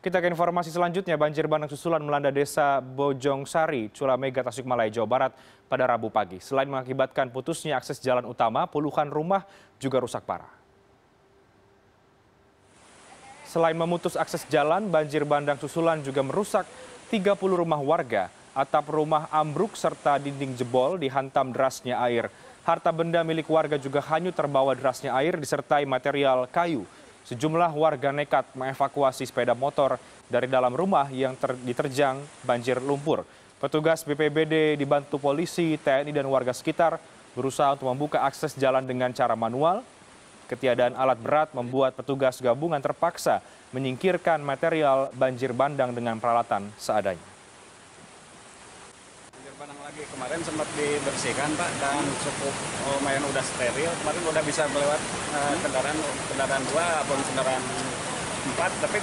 Kita ke informasi selanjutnya, banjir bandang susulan melanda desa Bojong Sari, Culamega, Tasikmalaya, Jawa Barat pada Rabu pagi. Selain mengakibatkan putusnya akses jalan utama, puluhan rumah juga rusak parah. Selain memutus akses jalan, banjir bandang susulan juga merusak 30 rumah warga. Atap rumah ambruk serta dinding jebol dihantam derasnya air. Harta benda milik warga juga hanyut terbawa derasnya air disertai material kayu Sejumlah warga nekat mengevakuasi sepeda motor dari dalam rumah yang ter diterjang banjir lumpur. Petugas BPBD dibantu polisi, TNI, dan warga sekitar berusaha untuk membuka akses jalan dengan cara manual. Ketiadaan alat berat membuat petugas gabungan terpaksa menyingkirkan material banjir bandang dengan peralatan seadanya Banjir bandang lagi kemarin sempat dibersihkan pak dan cukup lumayan udah steril kemarin udah bisa melewati Eh, kendaraan kendaraan dua atau kendaraan empat tapi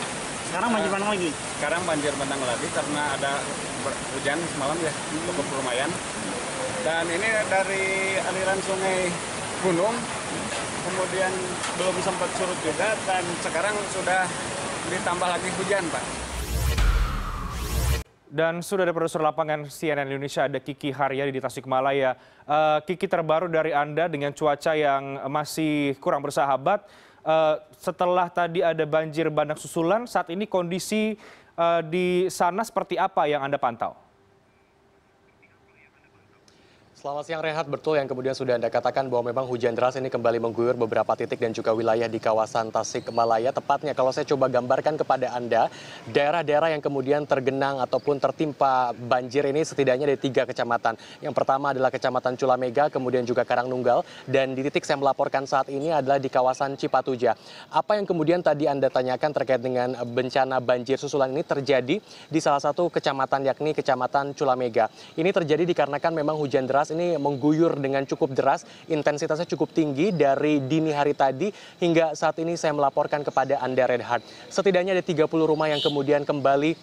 sekarang banjir bandang lagi sekarang banjir bandang lagi karena ada hujan semalam ya cukup lumayan dan ini dari aliran sungai gunung kemudian belum sempat surut juga dan sekarang sudah ditambah lagi hujan pak dan sudah ada produser lapangan CNN Indonesia ada Kiki Haryadi di Tasikmalaya. Uh, Kiki terbaru dari Anda dengan cuaca yang masih kurang bersahabat. Uh, setelah tadi ada banjir bandang susulan, saat ini kondisi uh, di sana seperti apa yang Anda pantau? Selamat siang Rehat, betul yang kemudian sudah Anda katakan bahwa memang hujan deras ini kembali mengguyur beberapa titik dan juga wilayah di kawasan Tasik Malaya. Tepatnya kalau saya coba gambarkan kepada Anda, daerah-daerah yang kemudian tergenang ataupun tertimpa banjir ini setidaknya ada tiga kecamatan. Yang pertama adalah kecamatan Culamega, kemudian juga Karangnunggal, dan di titik saya melaporkan saat ini adalah di kawasan Cipatuja. Apa yang kemudian tadi Anda tanyakan terkait dengan bencana banjir susulan ini terjadi di salah satu kecamatan yakni kecamatan Culamega. Ini terjadi dikarenakan memang hujan deras ini mengguyur dengan cukup deras intensitasnya cukup tinggi dari dini hari tadi hingga saat ini saya melaporkan kepada anda reinhardt setidaknya ada tiga puluh rumah yang kemudian kembali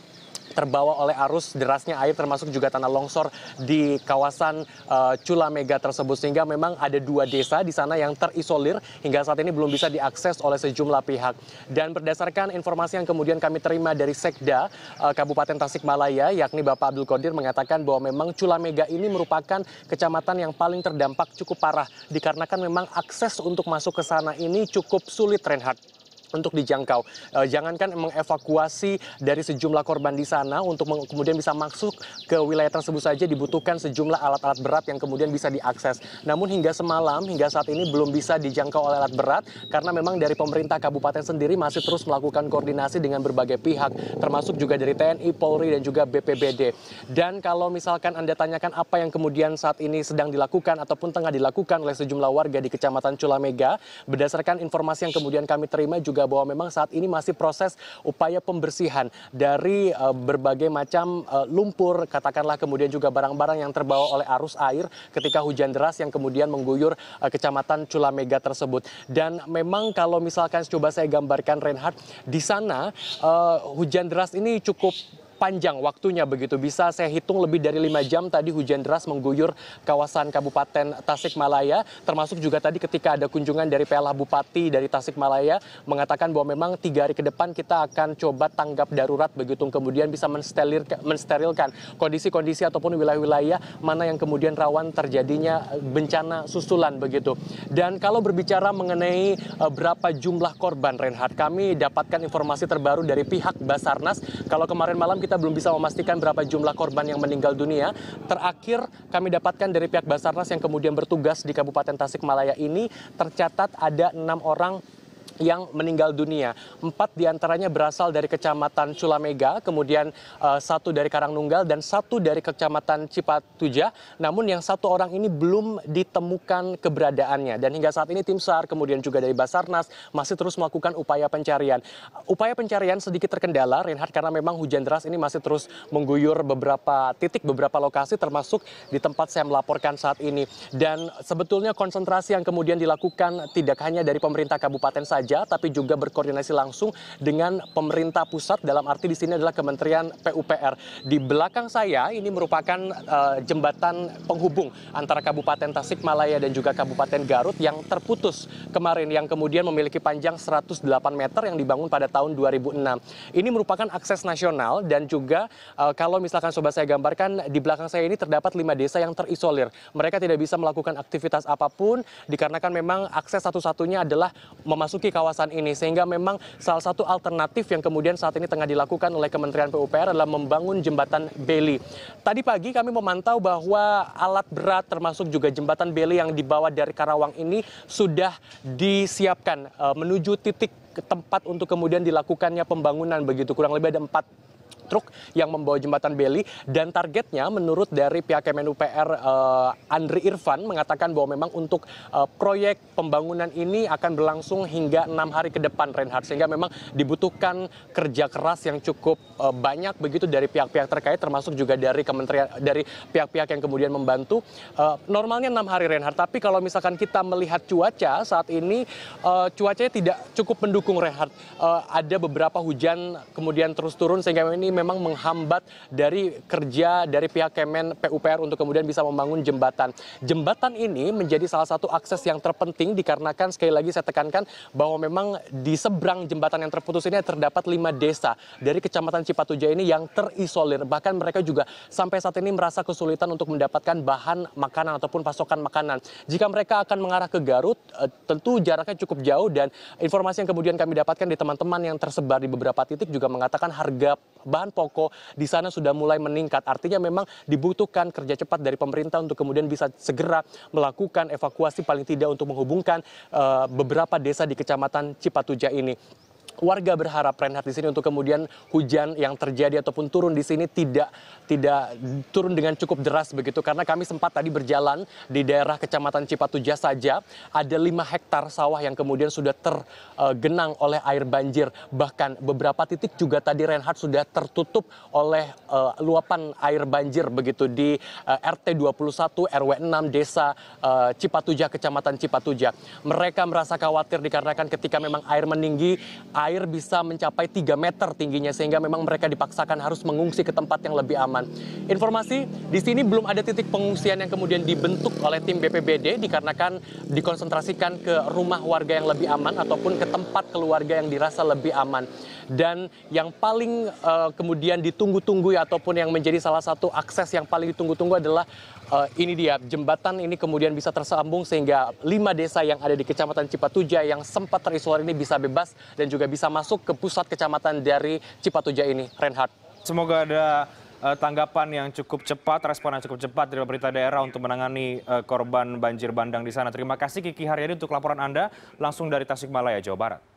terbawa oleh arus derasnya air termasuk juga tanah longsor di kawasan eh, Cula Mega tersebut sehingga memang ada dua desa di sana yang terisolir hingga saat ini belum bisa diakses oleh sejumlah pihak. Dan berdasarkan informasi yang kemudian kami terima dari Sekda eh, Kabupaten Tasikmalaya yakni Bapak Abdul Qadir mengatakan bahwa memang Cula Mega ini merupakan kecamatan yang paling terdampak cukup parah dikarenakan memang akses untuk masuk ke sana ini cukup sulit Reinhardt untuk dijangkau. E, jangankan mengevakuasi dari sejumlah korban di sana untuk kemudian bisa masuk ke wilayah tersebut saja dibutuhkan sejumlah alat-alat berat yang kemudian bisa diakses. Namun hingga semalam hingga saat ini belum bisa dijangkau oleh alat berat karena memang dari pemerintah kabupaten sendiri masih terus melakukan koordinasi dengan berbagai pihak termasuk juga dari TNI, Polri dan juga BPBD. Dan kalau misalkan Anda tanyakan apa yang kemudian saat ini sedang dilakukan ataupun tengah dilakukan oleh sejumlah warga di Kecamatan Culamega berdasarkan informasi yang kemudian kami terima juga juga bahwa memang saat ini masih proses upaya pembersihan dari eh, berbagai macam eh, lumpur katakanlah kemudian juga barang barang yang terbawa oleh arus air ketika hujan deras yang kemudian mengguyur eh, kecamatan Culamega tersebut. Dan memang kalau misalkan coba saya gambarkan Reinhardt, di sana hujan deras ini cukup panjang waktunya begitu bisa saya hitung lebih dari lima jam tadi hujan deras mengguyur kawasan Kabupaten Tasikmalaya termasuk juga tadi ketika ada kunjungan dari PLH Bupati dari Tasikmalaya mengatakan bahwa memang tiga hari ke depan kita akan coba tanggap darurat begitu kemudian bisa mensterilkan kondisi-kondisi ataupun wilayah-wilayah mana yang kemudian rawan terjadinya bencana susulan begitu. Dan kalau berbicara mengenai eh, berapa jumlah korban Reinhardt kami dapatkan informasi terbaru dari pihak Basarnas kalau kemarin malam kita kita belum bisa memastikan berapa jumlah korban yang meninggal dunia. Terakhir kami dapatkan dari pihak Basarnas yang kemudian bertugas di Kabupaten Tasikmalaya ini tercatat ada enam orang yang meninggal dunia. Empat diantaranya berasal dari kecamatan Culamega, kemudian eh, satu dari Karangnunggal, dan satu dari kecamatan Cipatujah. Namun yang satu orang ini belum ditemukan keberadaannya. Dan hingga saat ini tim SAR, kemudian juga dari Basarnas, masih terus melakukan upaya pencarian. Upaya pencarian sedikit terkendala, Reinhard, karena memang hujan deras ini masih terus mengguyur beberapa titik, beberapa lokasi, termasuk di tempat saya melaporkan saat ini. Dan sebetulnya konsentrasi yang kemudian dilakukan tidak hanya dari pemerintah kabupaten saja tapi juga berkoordinasi langsung dengan pemerintah pusat dalam arti di sini adalah Kementerian PUPR. Di belakang saya ini merupakan uh, jembatan penghubung antara Kabupaten Tasikmalaya dan juga Kabupaten Garut yang terputus kemarin yang kemudian memiliki panjang 108 meter yang dibangun pada tahun 2006. Ini merupakan akses nasional dan juga uh, kalau misalkan sobat saya gambarkan di belakang saya ini terdapat lima desa yang terisolir. Mereka tidak bisa melakukan aktivitas apapun dikarenakan memang akses satu-satunya adalah memasuki memasuki kawasan ini sehingga memang salah satu alternatif yang kemudian saat ini tengah dilakukan oleh Kementerian PUPR adalah membangun jembatan Beli. Tadi pagi kami memantau bahwa alat berat termasuk juga jembatan Beli yang dibawa dari Karawang ini sudah disiapkan eh, menuju titik tempat untuk kemudian dilakukannya pembangunan begitu kurang lebih ada empat truk yang membawa jembatan beli dan targetnya menurut dari pihak kemenupr eh, andri irfan mengatakan bahwa memang untuk eh, proyek pembangunan ini akan berlangsung hingga enam hari ke depan reinhardt sehingga memang dibutuhkan kerja keras yang cukup eh, banyak begitu dari pihak-pihak terkait termasuk juga dari kementerian dari pihak-pihak yang kemudian membantu normalnya enam hari Reinhardt tapi kalau misalkan kita melihat cuaca saat ini cuacanya tidak cukup mendukung Reinhardt ada beberapa hujan kemudian terus turun sehingga ini memang menghambat dari kerja dari pihak Kemen PUPR untuk kemudian bisa membangun jembatan. Jembatan ini menjadi salah satu akses yang terpenting dikarenakan sekali lagi saya tekankan bahwa memang di seberang jembatan yang terputus ini terdapat lima desa dari Kecamatan Cipatuja ini yang terisolir. Bahkan mereka juga sampai saat ini merasa kesulitan untuk mendapatkan bahan makanan ataupun pasokan makanan. Jika mereka akan mengarah ke Garut, eh, tentu jaraknya cukup jauh dan informasi yang kemudian kami dapatkan di teman-teman yang tersebar di beberapa titik juga mengatakan harga bahan bahan pokok di sana sudah mulai meningkat artinya memang dibutuhkan kerja cepat dari pemerintah untuk kemudian bisa segera melakukan evakuasi paling tidak untuk menghubungkan eh, beberapa desa di kecamatan cipatuja ini warga berharap Reinhardt di sini untuk kemudian hujan yang terjadi ataupun turun di sini tidak tidak turun dengan cukup deras begitu karena kami sempat tadi berjalan di daerah Kecamatan Cipatujah saja ada lima hektar sawah yang kemudian sudah tergenang oleh air banjir bahkan beberapa titik juga tadi Reinhardt sudah tertutup oleh uh, luapan air banjir begitu di uh, RT 21 RW 6 Desa uh, Cipatujah Kecamatan Cipatujah mereka merasa khawatir dikarenakan ketika memang air meninggi air bisa mencapai 3 meter tingginya sehingga memang mereka dipaksakan harus mengungsi ke tempat yang lebih aman. Informasi di sini belum ada titik pengungsian yang kemudian dibentuk oleh tim BPBD dikarenakan dikonsentrasikan ke rumah warga yang lebih aman ataupun ke tempat keluarga yang dirasa lebih aman dan yang paling eh, kemudian ditunggu-tunggu ya, ataupun yang menjadi salah satu akses yang paling ditunggu-tunggu adalah eh, ini dia jembatan ini kemudian bisa tersambung sehingga lima desa yang ada di Kecamatan Cipatuja yang sempat terisolir ini bisa bebas dan juga bisa masuk ke pusat kecamatan dari Cipatuja ini Renhard. Semoga ada eh, tanggapan yang cukup cepat, respon yang cukup cepat dari pemerintah daerah untuk menangani korban banjir bandang di sana. Terima kasih Kiki Haryadi untuk laporan Anda langsung dari Tasikmalaya, Jawa Barat.